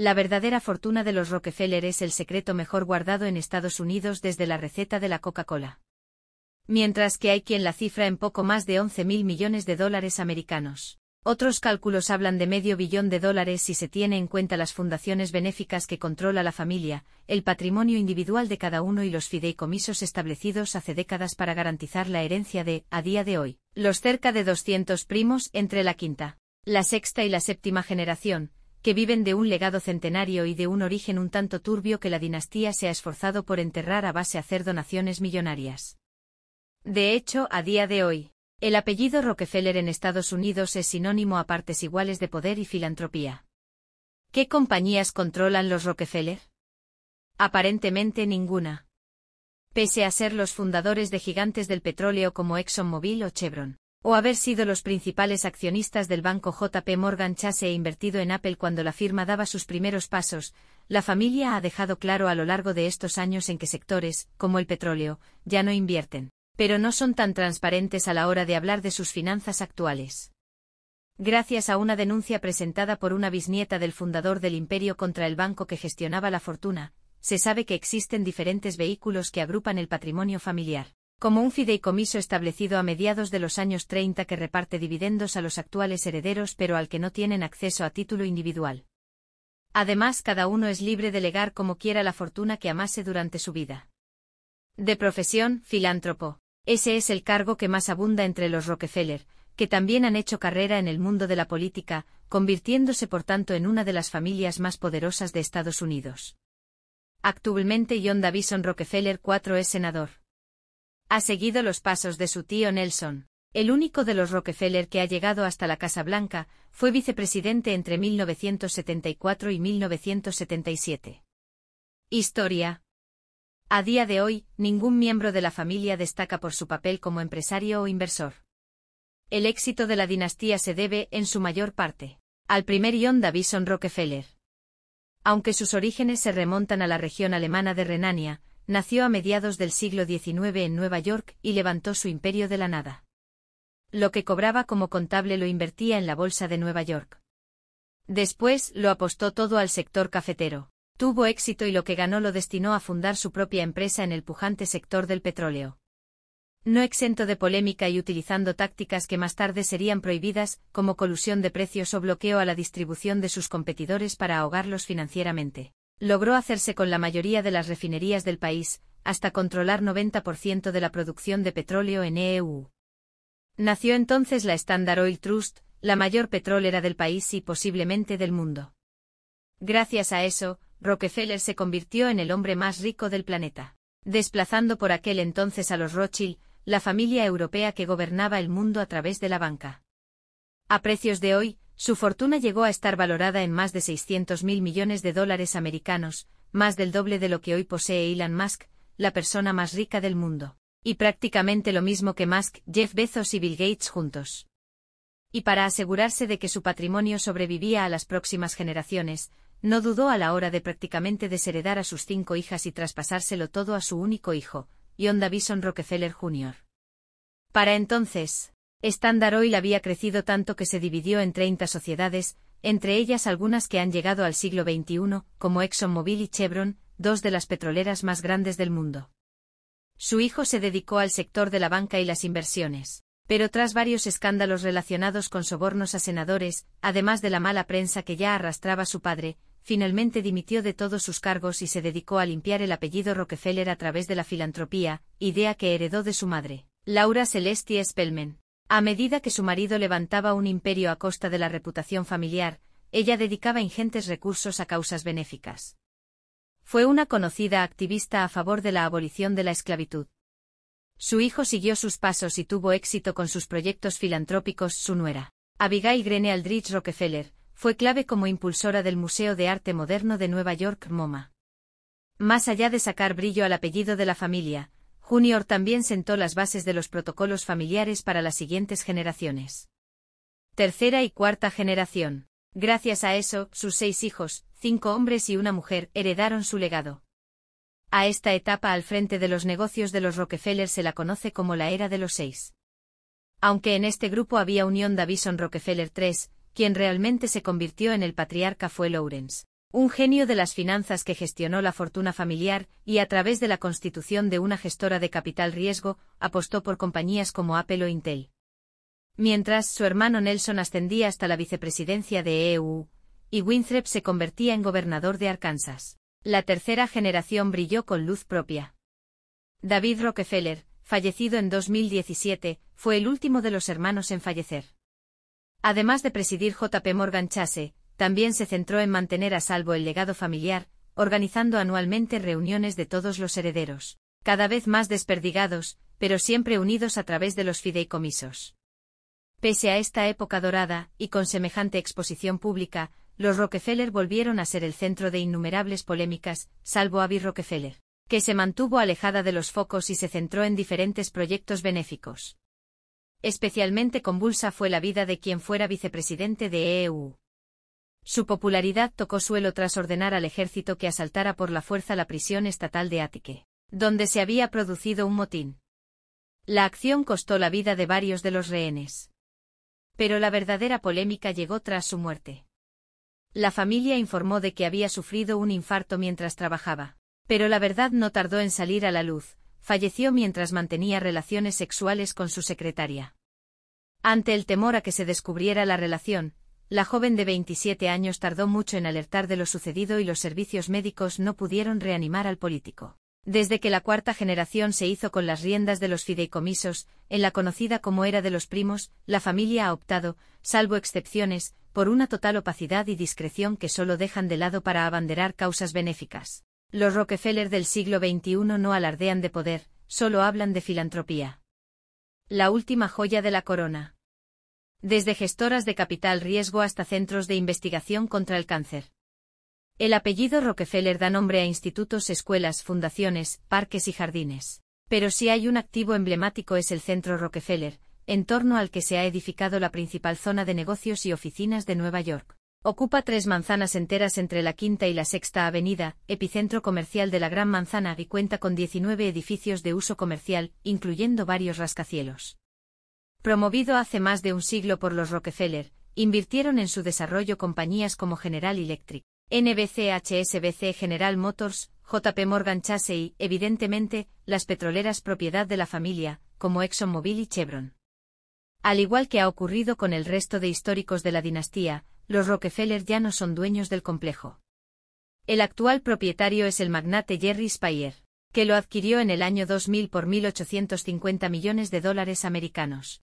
La verdadera fortuna de los Rockefeller es el secreto mejor guardado en Estados Unidos desde la receta de la Coca-Cola. Mientras que hay quien la cifra en poco más de 11 mil millones de dólares americanos. Otros cálculos hablan de medio billón de dólares si se tiene en cuenta las fundaciones benéficas que controla la familia, el patrimonio individual de cada uno y los fideicomisos establecidos hace décadas para garantizar la herencia de, a día de hoy, los cerca de 200 primos entre la quinta, la sexta y la séptima generación, que viven de un legado centenario y de un origen un tanto turbio que la dinastía se ha esforzado por enterrar a base de hacer donaciones millonarias. De hecho, a día de hoy, el apellido Rockefeller en Estados Unidos es sinónimo a partes iguales de poder y filantropía. ¿Qué compañías controlan los Rockefeller? Aparentemente ninguna. Pese a ser los fundadores de gigantes del petróleo como ExxonMobil o Chevron o haber sido los principales accionistas del banco JP Morgan Chase e invertido en Apple cuando la firma daba sus primeros pasos, la familia ha dejado claro a lo largo de estos años en que sectores, como el petróleo, ya no invierten, pero no son tan transparentes a la hora de hablar de sus finanzas actuales. Gracias a una denuncia presentada por una bisnieta del fundador del imperio contra el banco que gestionaba la fortuna, se sabe que existen diferentes vehículos que agrupan el patrimonio familiar como un fideicomiso establecido a mediados de los años 30 que reparte dividendos a los actuales herederos pero al que no tienen acceso a título individual. Además, cada uno es libre de legar como quiera la fortuna que amase durante su vida. De profesión, filántropo. Ese es el cargo que más abunda entre los Rockefeller, que también han hecho carrera en el mundo de la política, convirtiéndose por tanto en una de las familias más poderosas de Estados Unidos. Actualmente John Davison Rockefeller IV es senador ha seguido los pasos de su tío Nelson. El único de los Rockefeller que ha llegado hasta la Casa Blanca fue vicepresidente entre 1974 y 1977. Historia. A día de hoy, ningún miembro de la familia destaca por su papel como empresario o inversor. El éxito de la dinastía se debe, en su mayor parte, al primer John Davison Rockefeller. Aunque sus orígenes se remontan a la región alemana de Renania, nació a mediados del siglo XIX en Nueva York y levantó su imperio de la nada. Lo que cobraba como contable lo invertía en la Bolsa de Nueva York. Después lo apostó todo al sector cafetero. Tuvo éxito y lo que ganó lo destinó a fundar su propia empresa en el pujante sector del petróleo. No exento de polémica y utilizando tácticas que más tarde serían prohibidas, como colusión de precios o bloqueo a la distribución de sus competidores para ahogarlos financieramente logró hacerse con la mayoría de las refinerías del país, hasta controlar 90% de la producción de petróleo en EU. Nació entonces la Standard Oil Trust, la mayor petrolera del país y posiblemente del mundo. Gracias a eso, Rockefeller se convirtió en el hombre más rico del planeta, desplazando por aquel entonces a los Rothschild, la familia europea que gobernaba el mundo a través de la banca. A precios de hoy, su fortuna llegó a estar valorada en más de 600 mil millones de dólares americanos, más del doble de lo que hoy posee Elon Musk, la persona más rica del mundo. Y prácticamente lo mismo que Musk, Jeff Bezos y Bill Gates juntos. Y para asegurarse de que su patrimonio sobrevivía a las próximas generaciones, no dudó a la hora de prácticamente desheredar a sus cinco hijas y traspasárselo todo a su único hijo, John Davison Rockefeller Jr. Para entonces, Standard Oil había crecido tanto que se dividió en 30 sociedades, entre ellas algunas que han llegado al siglo XXI, como ExxonMobil y Chevron, dos de las petroleras más grandes del mundo. Su hijo se dedicó al sector de la banca y las inversiones. Pero tras varios escándalos relacionados con sobornos a senadores, además de la mala prensa que ya arrastraba su padre, finalmente dimitió de todos sus cargos y se dedicó a limpiar el apellido Rockefeller a través de la filantropía, idea que heredó de su madre, Laura Celestia Spellman. A medida que su marido levantaba un imperio a costa de la reputación familiar, ella dedicaba ingentes recursos a causas benéficas. Fue una conocida activista a favor de la abolición de la esclavitud. Su hijo siguió sus pasos y tuvo éxito con sus proyectos filantrópicos. Su nuera, Abigail Grene Aldrich Rockefeller, fue clave como impulsora del Museo de Arte Moderno de Nueva York MoMA. Más allá de sacar brillo al apellido de la familia, Junior también sentó las bases de los protocolos familiares para las siguientes generaciones. Tercera y cuarta generación. Gracias a eso, sus seis hijos, cinco hombres y una mujer, heredaron su legado. A esta etapa al frente de los negocios de los Rockefeller se la conoce como la era de los seis. Aunque en este grupo había unión Davison Rockefeller III, quien realmente se convirtió en el patriarca fue Lawrence. Un genio de las finanzas que gestionó la fortuna familiar y a través de la constitución de una gestora de capital riesgo, apostó por compañías como Apple o Intel. Mientras su hermano Nelson ascendía hasta la vicepresidencia de EU, y Winthrop se convertía en gobernador de Arkansas. La tercera generación brilló con luz propia. David Rockefeller, fallecido en 2017, fue el último de los hermanos en fallecer. Además de presidir JP Morgan Chase, también se centró en mantener a salvo el legado familiar, organizando anualmente reuniones de todos los herederos, cada vez más desperdigados, pero siempre unidos a través de los fideicomisos. Pese a esta época dorada, y con semejante exposición pública, los Rockefeller volvieron a ser el centro de innumerables polémicas, salvo Abby Rockefeller, que se mantuvo alejada de los focos y se centró en diferentes proyectos benéficos. Especialmente convulsa fue la vida de quien fuera vicepresidente de EU. Su popularidad tocó suelo tras ordenar al ejército que asaltara por la fuerza la prisión estatal de Átique, donde se había producido un motín. La acción costó la vida de varios de los rehenes. Pero la verdadera polémica llegó tras su muerte. La familia informó de que había sufrido un infarto mientras trabajaba, pero la verdad no tardó en salir a la luz, falleció mientras mantenía relaciones sexuales con su secretaria. Ante el temor a que se descubriera la relación, la joven de 27 años tardó mucho en alertar de lo sucedido y los servicios médicos no pudieron reanimar al político. Desde que la cuarta generación se hizo con las riendas de los fideicomisos, en la conocida como era de los primos, la familia ha optado, salvo excepciones, por una total opacidad y discreción que solo dejan de lado para abanderar causas benéficas. Los Rockefeller del siglo XXI no alardean de poder, solo hablan de filantropía. La última joya de la corona. Desde gestoras de capital riesgo hasta centros de investigación contra el cáncer. El apellido Rockefeller da nombre a institutos, escuelas, fundaciones, parques y jardines. Pero si hay un activo emblemático es el Centro Rockefeller, en torno al que se ha edificado la principal zona de negocios y oficinas de Nueva York. Ocupa tres manzanas enteras entre la Quinta y la Sexta Avenida, epicentro comercial de la Gran Manzana y cuenta con 19 edificios de uso comercial, incluyendo varios rascacielos. Promovido hace más de un siglo por los Rockefeller, invirtieron en su desarrollo compañías como General Electric, NBC, HSBC, General Motors, JP Morgan Chase y, evidentemente, las petroleras propiedad de la familia, como ExxonMobil y Chevron. Al igual que ha ocurrido con el resto de históricos de la dinastía, los Rockefeller ya no son dueños del complejo. El actual propietario es el magnate Jerry Spayer, que lo adquirió en el año 2000 por 1.850 millones de dólares americanos.